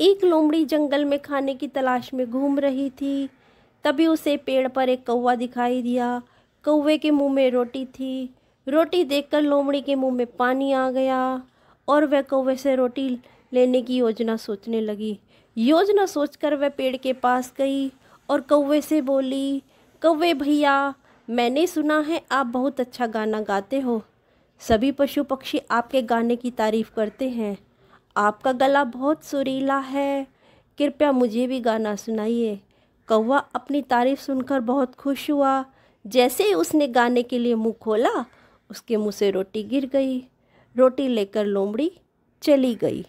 एक लोमड़ी जंगल में खाने की तलाश में घूम रही थी तभी उसे पेड़ पर एक कौवा दिखाई दिया कौवे के मुंह में रोटी थी रोटी देखकर लोमड़ी के मुंह में पानी आ गया और वह कौवे से रोटी लेने की योजना सोचने लगी योजना सोचकर वह पेड़ के पास गई और कौवे से बोली कौवे भैया मैंने सुना है आप बहुत अच्छा गाना गाते हो सभी पशु पक्षी आपके गाने की तारीफ़ करते हैं आपका गला बहुत सुरीला है कृपया मुझे भी गाना सुनाइए कौवा अपनी तारीफ सुनकर बहुत खुश हुआ जैसे ही उसने गाने के लिए मुंह खोला उसके मुंह से रोटी गिर गई रोटी लेकर लोमड़ी चली गई